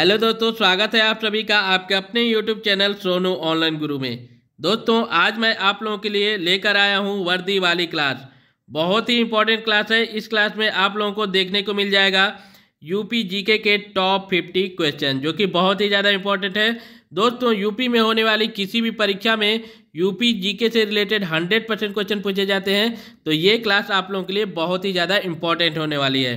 hello दोस्तों स्वागत है आप सभी का आपके अपने यूट्यूब चैनल सोनू ऑनलाइन गुरु में दोस्तों आज मैं आप लोगों के लिए लेकर आया हूं वर्दी वाली क्लास बहुत ही इंपॉर्टेंट क्लास है इस क्लास में आप लोगों को देखने को मिल जाएगा यूपी जीके के टॉप फिफ्टी क्वेश्चन जो कि बहुत ही ज़्यादा इंपॉर्टेंट है दोस्तों यूपी में होने वाली किसी भी परीक्षा में यूपी जीके से रिलेटेड हंड्रेड परसेंट क्वेश्चन पूछे जाते हैं तो ये क्लास आप लोगों के लिए बहुत ही ज़्यादा इंपॉर्टेंट होने वाली है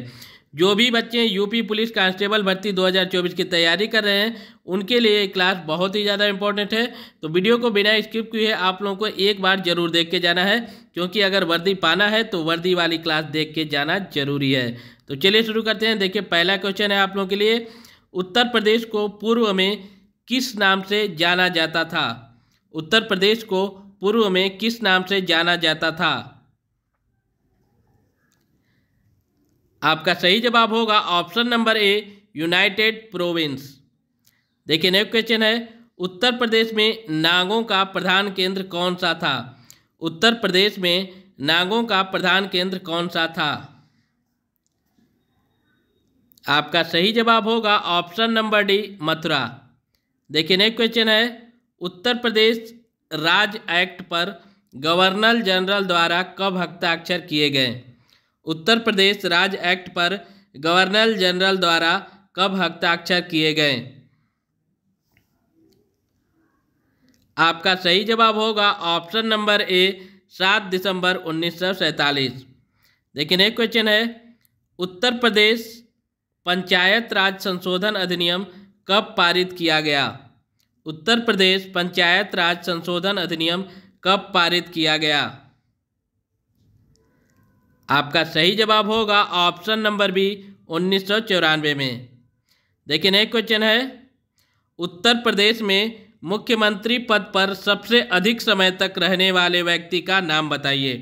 जो भी बच्चे यूपी पुलिस कांस्टेबल भर्ती 2024 की तैयारी कर रहे हैं उनके लिए क्लास बहुत ही ज़्यादा इंपॉर्टेंट है तो वीडियो को बिना स्किप किए आप लोगों को एक बार जरूर देख के जाना है क्योंकि अगर वर्दी पाना है तो वर्दी वाली क्लास देख के जाना जरूरी है तो चलिए शुरू करते हैं देखिए पहला क्वेश्चन है आप लोगों के लिए उत्तर प्रदेश को पूर्व में किस नाम से जाना जाता था उत्तर प्रदेश को पूर्व में किस नाम से जाना जाता था आपका सही जवाब होगा option number A United Province देखिए नेक्स्ट क्वेश्चन है उत्तर प्रदेश में नागों का प्रधान केंद्र कौन सा था उत्तर प्रदेश में नागों का प्रधान केंद्र कौन सा था आपका सही जवाब होगा ऑप्शन नंबर डी मथुरा देखिए नेक्स्ट क्वेश्चन है उत्तर प्रदेश राज एक्ट पर गवर्नर जनरल द्वारा कब हस्ताक्षर किए गए उत्तर प्रदेश राज्य एक्ट पर गवर्नर जनरल द्वारा कब हस्ताक्षर किए गए आपका सही जवाब होगा ऑप्शन नंबर ए सात दिसंबर उन्नीस सौ सैंतालीस लेकिन एक क्वेश्चन है उत्तर प्रदेश पंचायत राज संशोधन अधिनियम कब पारित किया गया उत्तर प्रदेश पंचायत राज संशोधन अधिनियम कब पारित किया गया आपका सही जवाब होगा ऑप्शन नंबर बी उन्नीस में देखिए नेक्स्ट क्वेश्चन है उत्तर प्रदेश में मुख्यमंत्री पद पर सबसे अधिक समय तक रहने वाले व्यक्ति का नाम बताइए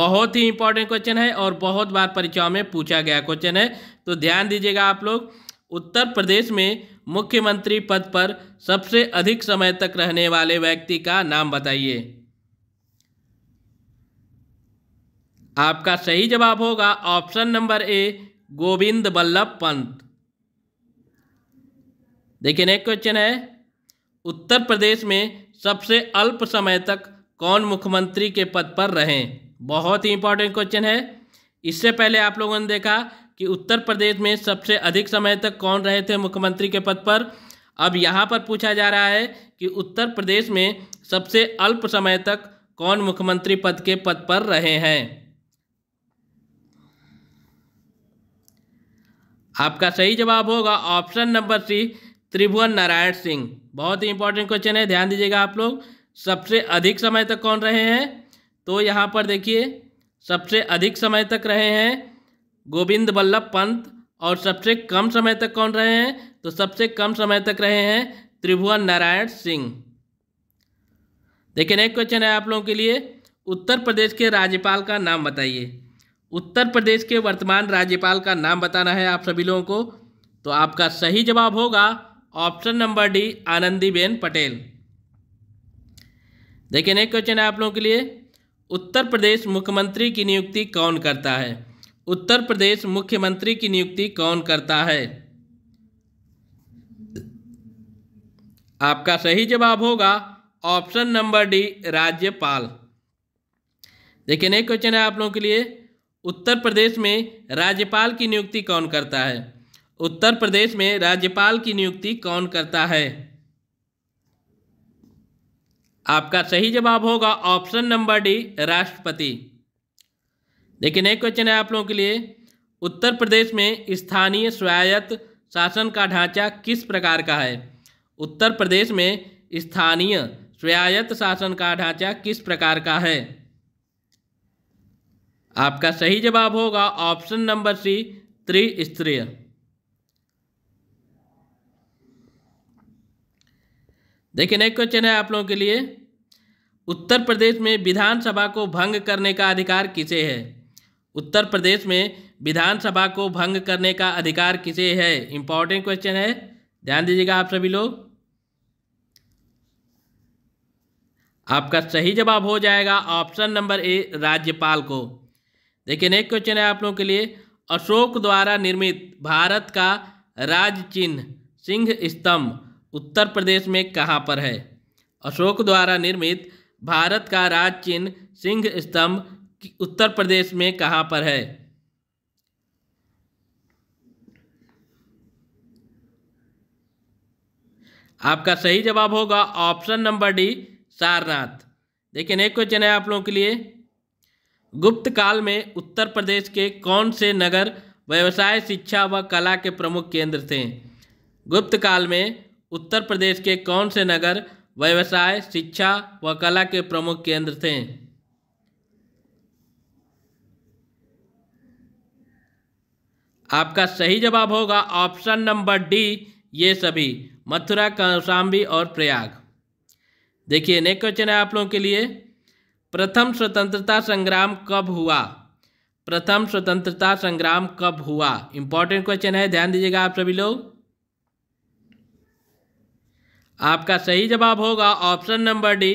बहुत ही इंपॉर्टेंट क्वेश्चन है और बहुत बार परीक्षाओं में पूछा गया क्वेश्चन है तो ध्यान दीजिएगा आप लोग उत्तर प्रदेश में मुख्यमंत्री पद पर सबसे अधिक समय तक रहने वाले व्यक्ति का नाम बताइए आपका सही जवाब होगा option number A Govind Ballabh Pant देखिए नेक्स्ट क्वेश्चन है उत्तर प्रदेश में सबसे अल्प समय तक कौन मुख्यमंत्री के पद पर रहें बहुत ही इंपॉर्टेंट क्वेश्चन है इससे पहले आप लोगों ने देखा कि उत्तर प्रदेश में सबसे अधिक समय तक कौन रहे थे मुख्यमंत्री के पद पर अब यहाँ पर पूछा जा रहा है कि उत्तर प्रदेश में सबसे अल्प समय तक कौन मुख्यमंत्री पद के पद पर रहे हैं आपका सही जवाब होगा option number C Tribhuvan Narayan Singh बहुत ही इंपॉर्टेंट क्वेश्चन है ध्यान दीजिएगा आप लोग सबसे अधिक समय तक कौन रहे हैं तो यहाँ पर देखिए सबसे अधिक समय तक रहे हैं गोविंद वल्लभ पंत और सबसे कम समय तक कौन रहे हैं तो सबसे कम समय तक रहे हैं त्रिभुवन नारायण सिंह देखिए नेक्स्ट क्वेश्चन है आप लोगों के लिए उत्तर प्रदेश के राज्यपाल का नाम बताइए उत्तर प्रदेश के वर्तमान राज्यपाल का नाम बताना है आप सभी लोगों को तो आपका सही जवाब होगा option number D Anandiben Patel देखिए नेक्स्ट क्वेश्चन है आप लोगों के लिए उत्तर प्रदेश मुख्यमंत्री की नियुक्ति कौन करता है उत्तर प्रदेश मुख्यमंत्री की नियुक्ति कौन करता है आपका सही जवाब होगा ऑप्शन नंबर डी राज्यपाल देखिए नेक्स्ट क्वेश्चन है आप लोगों के लिए उत्तर प्रदेश में राज्यपाल की नियुक्ति कौन करता है उत्तर प्रदेश में राज्यपाल की नियुक्ति कौन करता है आपका सही जवाब होगा ऑप्शन नंबर डी राष्ट्रपति देखिए एक क्वेश्चन है आप लोगों के लिए उत्तर प्रदेश में स्थानीय स्वायत्त शासन का ढांचा किस प्रकार का है उत्तर प्रदेश में स्थानीय स्वायत्त शासन का ढांचा किस प्रकार का है आपका सही जवाब होगा ऑप्शन नंबर सी त्रिस्त्रीय देखिए नेक्स्ट क्वेश्चन है आप लोगों के लिए उत्तर प्रदेश में विधानसभा को भंग करने का अधिकार किसे है उत्तर प्रदेश में विधानसभा को भंग करने का अधिकार किसे है इंपॉर्टेंट क्वेश्चन है ध्यान दीजिएगा आप सभी लोग आपका सही जवाब हो जाएगा ऑप्शन नंबर ए राज्यपाल को देखिए नेक्स्ट क्वेश्चन है आप लोगों के लिए अशोक द्वारा निर्मित भारत का राज चिन्ह सिंह स्तंभ उत्तर प्रदेश में कहाँ पर है अशोक द्वारा निर्मित भारत का राज चिन्ह सिंह स्तंभ उत्तर प्रदेश में कहाँ पर है आपका सही जवाब होगा ऑप्शन नंबर डी सारनाथ देखिए नेक्स्ट क्वेश्चन है आप लोगों के लिए गुप्त काल में उत्तर प्रदेश के कौन से नगर व्यवसाय शिक्षा व कला के प्रमुख केंद्र थे गुप्त काल में उत्तर प्रदेश के कौन से नगर व्यवसाय शिक्षा व कला के प्रमुख केंद्र थे आपका सही जवाब होगा ऑप्शन नंबर डी ये सभी मथुरा कौशाम्बी और प्रयाग देखिए नेक्स्ट क्वेश्चन है आप लोगों के लिए प्रथम स्वतंत्रता संग्राम कब हुआ प्रथम स्वतंत्रता संग्राम कब हुआ इंपॉर्टेंट क्वेश्चन है ध्यान दीजिएगा आप सभी लोग आपका सही जवाब होगा ऑप्शन नंबर डी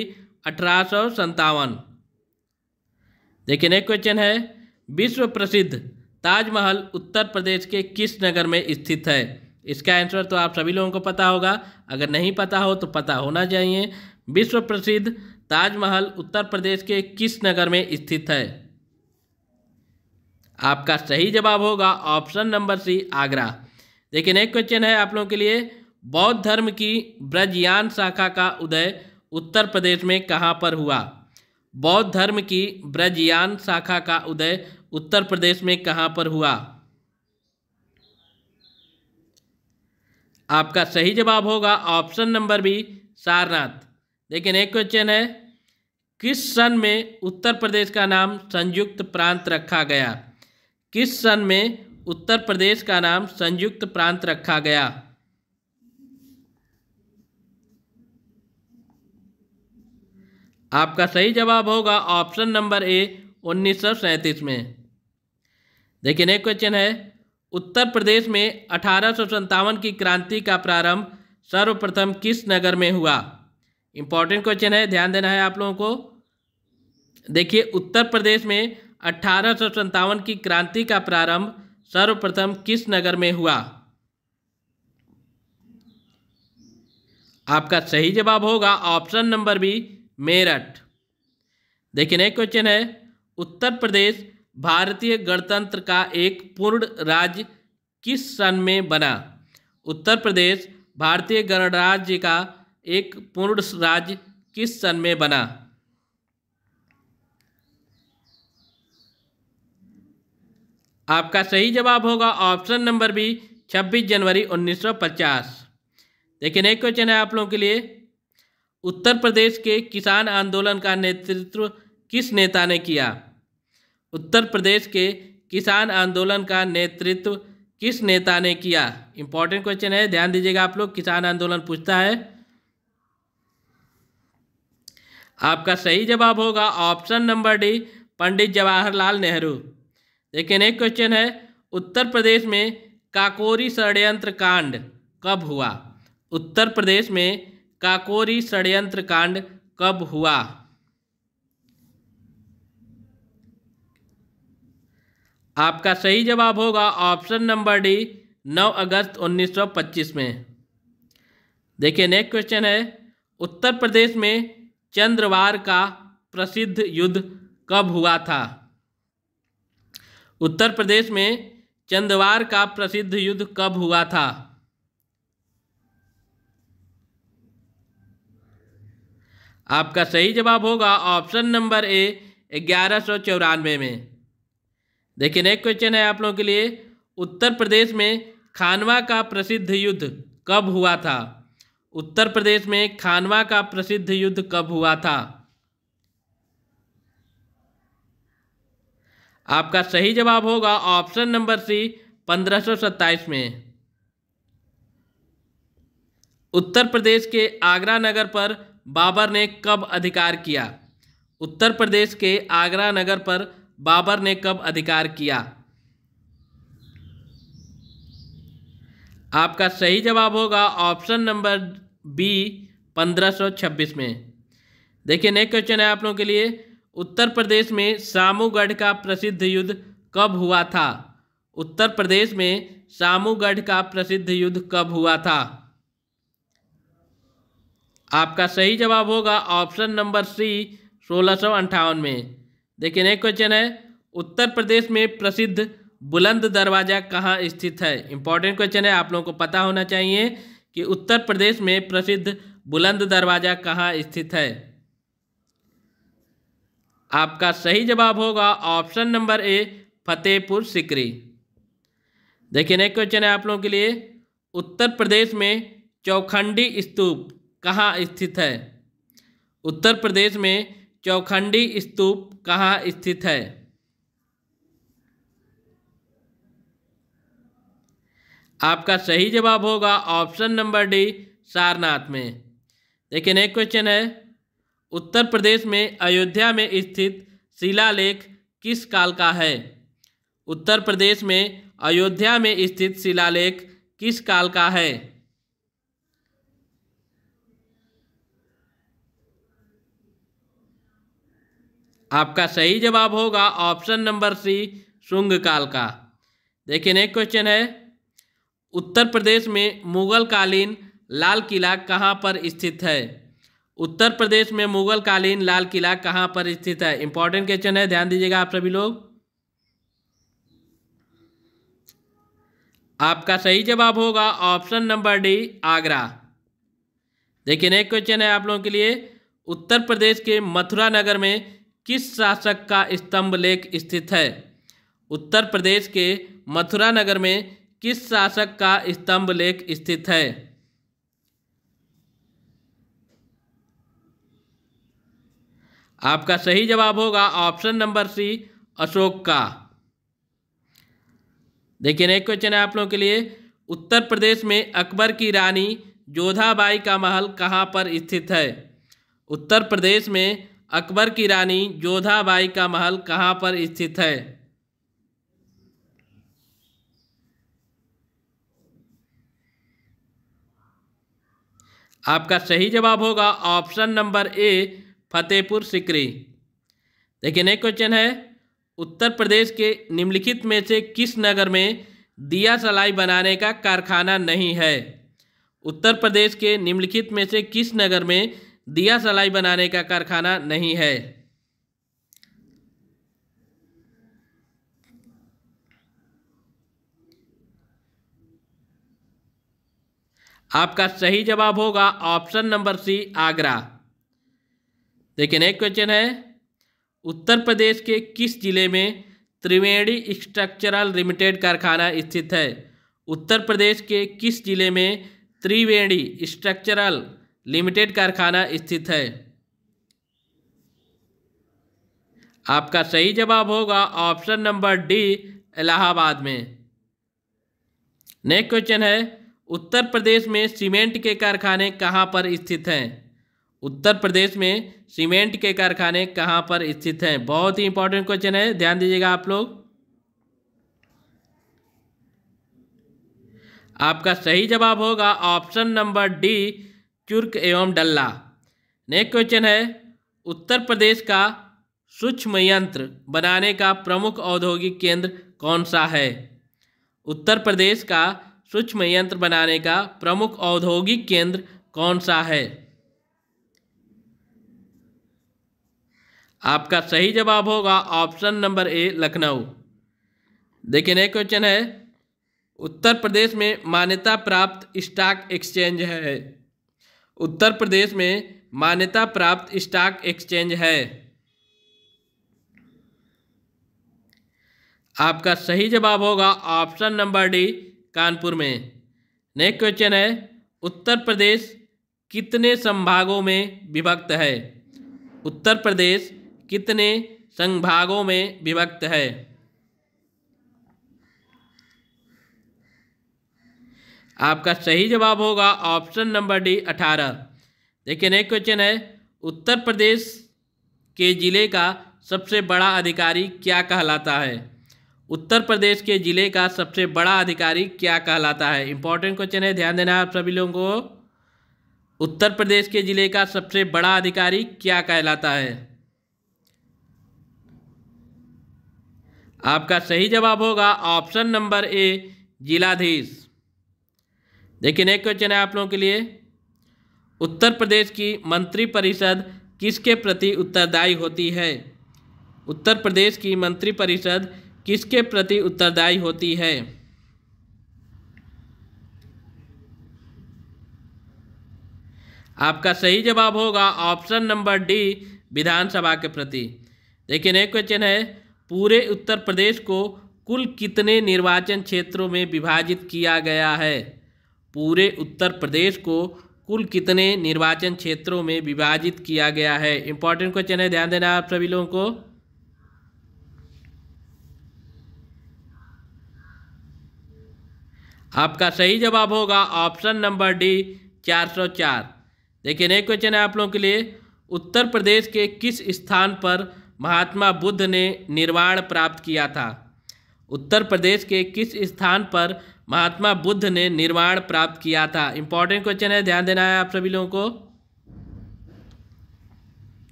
अठारह देखिए नेक्स्ट क्वेश्चन है विश्व प्रसिद्ध ताजमहल उत्तर प्रदेश के किस नगर में स्थित है इसका आंसर तो आप सभी लोगों को पता होगा अगर नहीं पता हो तो पता होना चाहिए विश्व प्रसिद्ध ताजमहल उत्तर प्रदेश के किस नगर में स्थित है आपका सही जवाब होगा ऑप्शन नंबर सी आगरा देखिए नेक्स्ट क्वेश्चन है आप लोगों के लिए बौद्ध धर्म की ब्रजयान शाखा का उदय उत्तर प्रदेश में कहाँ पर हुआ बौद्ध धर्म की ब्रजयान शाखा का उदय उत्तर प्रदेश में कहाँ पर हुआ आपका सही जवाब होगा ऑप्शन नंबर बी सारनाथ लेकिन एक क्वेश्चन है किस सन में उत्तर प्रदेश का नाम संयुक्त प्रांत रखा गया किस सन में उत्तर प्रदेश का नाम संयुक्त प्रांत रखा गया आपका सही जवाब होगा ऑप्शन नंबर ए उन्नीस में देखिए नेक्स्ट क्वेश्चन है उत्तर प्रदेश में अठारह की क्रांति का प्रारंभ सर्वप्रथम किस नगर में हुआ इंपॉर्टेंट क्वेश्चन है ध्यान देना है आप लोगों को देखिए उत्तर प्रदेश में अठारह की क्रांति का प्रारंभ सर्वप्रथम किस नगर में हुआ आपका सही जवाब होगा ऑप्शन नंबर बी मेरठ देखिए नेक्स्ट क्वेश्चन है उत्तर प्रदेश भारतीय गणतंत्र का एक पूर्ण राज्य किस सन में बना उत्तर प्रदेश भारतीय गणराज्य का एक पूर्ण राज्य किस सन में बना आपका सही जवाब होगा ऑप्शन नंबर बी 26 जनवरी 1950 लेकिन नेक्स्ट क्वेश्चन है आप लोगों के लिए उत्तर प्रदेश के किसान आंदोलन का नेतृत्व किस नेता ने किया उत्तर प्रदेश के किसान आंदोलन का नेतृत्व किस नेता ने किया इंपॉर्टेंट क्वेश्चन है ध्यान दीजिएगा आप लोग किसान आंदोलन पूछता है आपका सही जवाब होगा option number D Pandit Jawaharlal Nehru देखिए नेक्स्ट क्वेश्चन है उत्तर प्रदेश में काकोरी षड्यंत्र कांड कब हुआ उत्तर प्रदेश में काकोरी षड्यंत्र कांड कब हुआ आपका सही जवाब होगा ऑप्शन नंबर डी 9 अगस्त 1925 में देखिए नेक्स्ट क्वेश्चन है उत्तर प्रदेश में चंद्रवार का प्रसिद्ध युद्ध कब हुआ था उत्तर प्रदेश में चंद्रवार का प्रसिद्ध युद्ध कब हुआ था आपका सही जवाब होगा ऑप्शन नंबर ए ग्यारह सौ चौरानवे में देखिए नेक्स्ट क्वेश्चन है आप लोगों के लिए उत्तर प्रदेश में खानवा का प्रसिद्ध युद्ध कब हुआ था उत्तर प्रदेश में खानवा का प्रसिद्ध युद्ध कब हुआ था आपका सही जवाब होगा ऑप्शन नंबर सी पंद्रह में उत्तर प्रदेश के आगरा नगर पर बाबर ने कब अधिकार किया उत्तर प्रदेश के आगरा नगर पर बाबर ने कब अधिकार किया आपका सही जवाब होगा ऑप्शन नंबर बी 1526 में देखिए नेक्स्ट क्वेश्चन है आप लोगों के लिए उत्तर प्रदेश में सामूगढ़ का प्रसिद्ध युद्ध कब हुआ था उत्तर प्रदेश में सामूगढ़ का प्रसिद्ध युद्ध कब हुआ था आपका सही जवाब होगा ऑप्शन नंबर सी सोलह में देखिए नेक्स्ट क्वेश्चन है उत्तर प्रदेश में प्रसिद्ध बुलंद दरवाज़ा कहाँ स्थित है इंपॉर्टेंट क्वेश्चन है आप लोगों को पता होना चाहिए कि उत्तर प्रदेश में प्रसिद्ध बुलंद दरवाज़ा कहाँ स्थित है आपका सही जवाब होगा option number A Fatehpur Sikri देखिए नेक्स्ट क्वेश्चन है आप लोगों के लिए उत्तर प्रदेश में चौखंडी स्तूप कहाँ स्थित है उत्तर प्रदेश में चौखंडी स्तूप कहाँ स्थित है आपका सही जवाब होगा ऑप्शन नंबर डी सारनाथ में देखिए नेक्स्ट क्वेश्चन है उत्तर प्रदेश में अयोध्या में स्थित शिलालेख किस काल का है उत्तर प्रदेश में अयोध्या में स्थित शिलालेख किस काल का है आपका सही जवाब होगा ऑप्शन नंबर सी शुंग काल का देखिए नेक्स्ट क्वेश्चन है उत्तर प्रदेश में मुगल कालीन लाल किला कहाँ पर स्थित है उत्तर प्रदेश में मुगल कालीन लाल किला कहाँ पर स्थित है इंपॉर्टेंट क्वेश्चन है ध्यान दीजिएगा आप सभी लोग आपका सही जवाब होगा ऑप्शन नंबर डी आगरा देखिए नेक्स्ट क्वेश्चन है आप लोगों के लिए उत्तर प्रदेश के मथुरा नगर में किस शासक का स्तंभ लेख स्थित है उत्तर प्रदेश के मथुरा नगर में किस शासक का स्तंभ लेख स्थित है आपका सही जवाब होगा ऑप्शन नंबर सी अशोक का देखिए नेक्स्ट क्वेश्चन है आप लोगों के लिए उत्तर प्रदेश में अकबर की रानी जोधाबाई का महल कहाँ पर स्थित है उत्तर प्रदेश में अकबर की रानी जोधाबाई का महल कहाँ पर स्थित है आपका सही जवाब होगा option number A Fatehpur Sikri देखिए नेक्स्ट क्वेश्चन है उत्तर प्रदेश के निम्नलिखित में से किस नगर में दिया सलाई बनाने का कारखाना नहीं है उत्तर प्रदेश के निम्नलिखित में से किस नगर में दिया सलाई बनाने का कारखाना नहीं है आपका सही जवाब होगा ऑप्शन नंबर सी आगरा देखिए नेक्स्ट क्वेश्चन है उत्तर प्रदेश के किस जिले में त्रिवेणी स्ट्रक्चरल लिमिटेड कारखाना स्थित है उत्तर प्रदेश के किस जिले में त्रिवेणी स्ट्रक्चरल लिमिटेड कारखाना स्थित है आपका सही जवाब होगा ऑप्शन नंबर डी इलाहाबाद में नेक्स्ट क्वेश्चन है उत्तर प्रदेश में सीमेंट के कारखाने कहाँ पर स्थित हैं उत्तर प्रदेश में सीमेंट के कारखाने कहाँ पर स्थित हैं बहुत ही इंपॉर्टेंट क्वेश्चन है ध्यान दीजिएगा आप लोग आपका सही जवाब होगा ऑप्शन नंबर डी चुर्क एवं डल्ला नेक्स्ट क्वेश्चन है उत्तर प्रदेश का सूक्ष्म यंत्र बनाने का प्रमुख औद्योगिक केंद्र कौन सा है उत्तर प्रदेश का सूक्ष्म यंत्र बनाने का प्रमुख औद्योगिक केंद्र कौन सा है आपका सही जवाब होगा ऑप्शन नंबर ए लखनऊ देखिए नए क्वेश्चन है उत्तर प्रदेश में मान्यता प्राप्त स्टॉक एक्सचेंज है उत्तर प्रदेश में मान्यता प्राप्त स्टॉक एक्सचेंज है आपका सही जवाब होगा ऑप्शन नंबर डी कानपुर में नेक्स्ट क्वेश्चन है उत्तर प्रदेश कितने संभागों में विभक्त है उत्तर प्रदेश कितने संभागों में विभक्त है आपका सही जवाब होगा ऑप्शन नंबर डी अठारह देखिए नेक्स्ट क्वेश्चन है उत्तर प्रदेश के ज़िले का सबसे बड़ा अधिकारी क्या कहलाता है उत्तर प्रदेश के जिले का सबसे बड़ा अधिकारी क्या कहलाता है इंपॉर्टेंट क्वेश्चन है ध्यान देना आप सभी लोगों को उत्तर प्रदेश के जिले का सबसे बड़ा अधिकारी क्या कहलाता है आपका सही जवाब होगा ऑप्शन नंबर ए जिलाधीश देखिए नेक्स्ट क्वेश्चन है आप लोगों के लिए उत्तर प्रदेश की मंत्रिपरिषद किसके प्रति उत्तरदायी होती है उत्तर प्रदेश की मंत्रिपरिषद किसके प्रति उत्तरदायी होती है आपका सही जवाब होगा ऑप्शन नंबर डी विधानसभा के प्रति देखिए नेक्स्ट क्वेश्चन है पूरे उत्तर प्रदेश को कुल कितने निर्वाचन क्षेत्रों में विभाजित किया गया है पूरे उत्तर प्रदेश को कुल कितने निर्वाचन क्षेत्रों में विभाजित किया गया है इंपॉर्टेंट क्वेश्चन है ध्यान देना आप सभी लोगों को आपका सही जवाब होगा ऑप्शन नंबर डी 404 देखिए नेक्स्ट क्वेश्चन है आप लोगों के लिए उत्तर प्रदेश के किस स्थान पर महात्मा बुद्ध ने निर्वाण प्राप्त किया था उत्तर प्रदेश के किस स्थान पर महात्मा बुद्ध ने निर्वाण प्राप्त किया था इंपॉर्टेंट क्वेश्चन है ध्यान देना है आप सभी लोगों को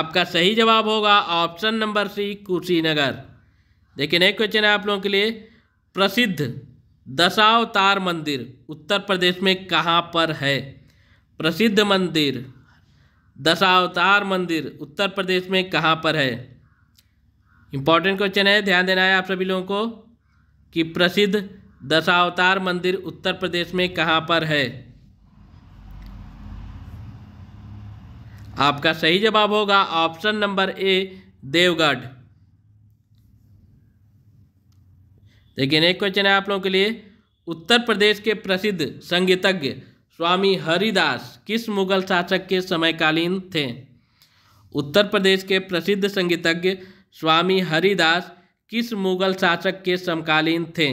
आपका सही जवाब होगा ऑप्शन नंबर सी कुशीनगर देखिए नेक्स्ट क्वेश्चन है आप लोगों के लिए प्रसिद्ध दशावतार मंदिर उत्तर प्रदेश में कहाँ पर है प्रसिद्ध मंदिर दशावतार मंदिर उत्तर प्रदेश में कहाँ पर है इम्पॉर्टेंट क्वेश्चन है ध्यान देना है आप सभी लोगों को कि प्रसिद्ध दशावतार मंदिर उत्तर प्रदेश में कहाँ पर है आपका सही जवाब होगा ऑप्शन नंबर ए देवगढ़ देखिए नेक्स्ट क्वेश्चन है आप लोगों के लिए उत्तर प्रदेश के प्रसिद्ध संगीतज्ञ स्वामी हरिदास किस मुगल शासक के समयकालीन थे उत्तर प्रदेश के प्रसिद्ध संगीतज्ञ स्वामी हरिदास किस मुगल शासक के समकालीन थे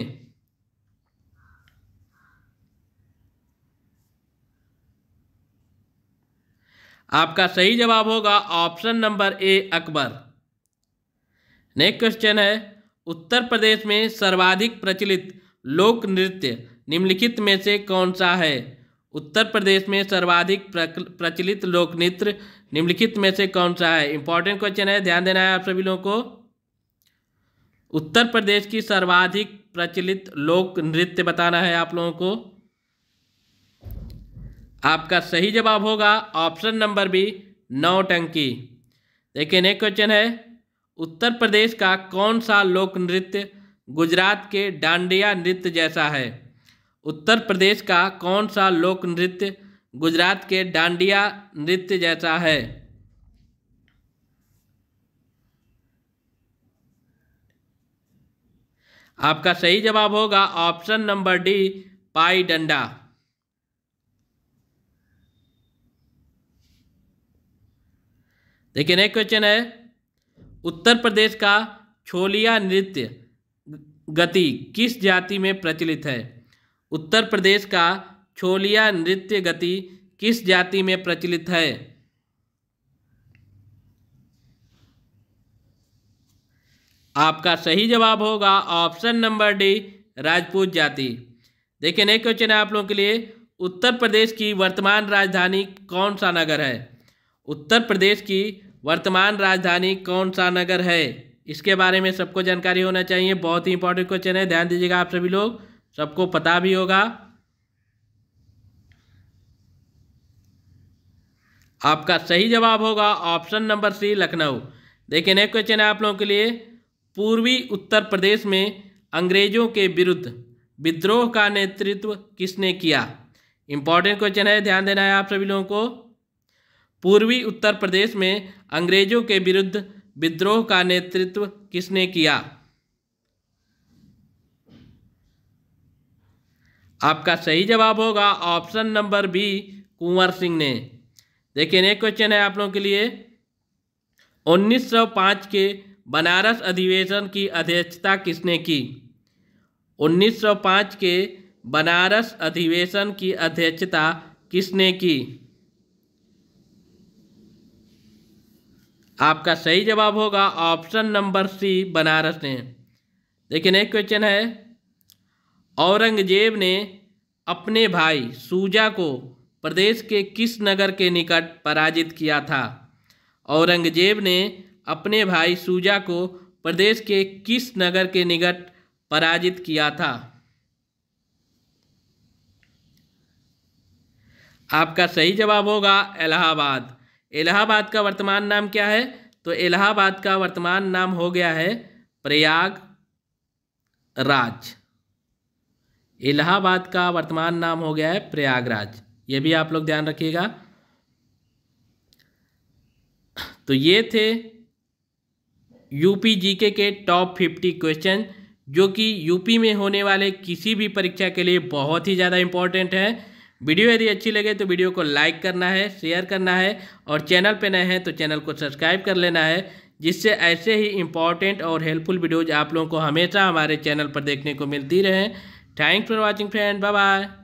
आपका सही जवाब होगा option number A Akbar next question है उत्तर प्रदेश में सर्वाधिक प्रचलित लोक नृत्य निम्नलिखित में से कौन सा है उत्तर प्रदेश में सर्वाधिक प्रचलित लोक नृत्य निम्नलिखित में से कौन सा है इंपॉर्टेंट क्वेश्चन है ध्यान देना है आप सभी लोगों को उत्तर प्रदेश की सर्वाधिक प्रचलित लोक नृत्य बताना है आप लोगों को आपका सही जवाब होगा ऑप्शन नंबर बी नौ टंकी देखिए नेक्स्ट क्वेश्चन है उत्तर प्रदेश का कौन सा लोक नृत्य गुजरात के डांडिया नृत्य जैसा है उत्तर प्रदेश का कौन सा लोक नृत्य गुजरात के डांडिया नृत्य जैसा है आपका सही जवाब होगा ऑप्शन नंबर डी पाई डंडा देखिए नेक्स्ट क्वेश्चन है उत्तर प्रदेश का छोलिया नृत्य गति किस जाति में प्रचलित है उत्तर प्रदेश का छोलिया नृत्य गति किस जाति में प्रचलित है आपका सही जवाब होगा ऑप्शन नंबर डी राजपूत जाति देखिए नेक्स्ट क्वेश्चन है आप लोगों के लिए उत्तर प्रदेश की वर्तमान राजधानी कौन सा नगर है उत्तर प्रदेश की वर्तमान राजधानी कौन सा नगर है इसके बारे में सबको जानकारी होना चाहिए बहुत ही इंपॉर्टेंट क्वेश्चन है ध्यान दीजिएगा आप सभी लोग सबको पता भी होगा आपका सही जवाब होगा ऑप्शन नंबर सी लखनऊ देखिए नेक्स्ट क्वेश्चन है आप लोगों के लिए पूर्वी उत्तर प्रदेश में अंग्रेजों के विरुद्ध विद्रोह का नेतृत्व किसने किया इंपॉर्टेंट क्वेश्चन है ध्यान देना है आप सभी लोगों को पूर्वी उत्तर प्रदेश में अंग्रेजों के विरुद्ध विद्रोह का नेतृत्व किसने किया आपका सही जवाब होगा option number B Kunwar Singh ने देखिए नेक्स्ट क्वेश्चन है आप लोगों के लिए 1905 के बनारस अधिवेशन की अध्यक्षता किसने की 1905 के बनारस अधिवेशन की अध्यक्षता किसने की आपका सही जवाब होगा ऑप्शन नंबर सी बनारस ने देखिए नेक्स्ट क्वेश्चन है औरंगजेब ने अपने भाई सूजा को प्रदेश के किस नगर के निकट पराजित किया था औरंगजेब ने अपने भाई सूजा को प्रदेश के किस नगर के निकट पराजित किया था आपका सही जवाब होगा इलाहाबाद इलाहाबाद का वर्तमान नाम क्या है तो इलाहाबाद का वर्तमान नाम हो गया है प्रयाग राज इलाहाबाद का वर्तमान नाम हो गया है प्रयागराज ये भी आप लोग ध्यान रखिएगा तो ये थे यूपी जीके के टॉप फिफ्टी क्वेश्चन जो कि यूपी में होने वाले किसी भी परीक्षा के लिए बहुत ही ज़्यादा इम्पोर्टेंट है वीडियो यदि अच्छी लगे तो वीडियो को लाइक करना है शेयर करना है और चैनल पर नए हैं तो चैनल को सब्सक्राइब कर लेना है जिससे ऐसे ही इम्पॉर्टेंट और हेल्पफुल वीडियोज़ आप लोगों को हमेशा हमारे चैनल पर देखने को मिलती रहें thanks for watching friend bye bye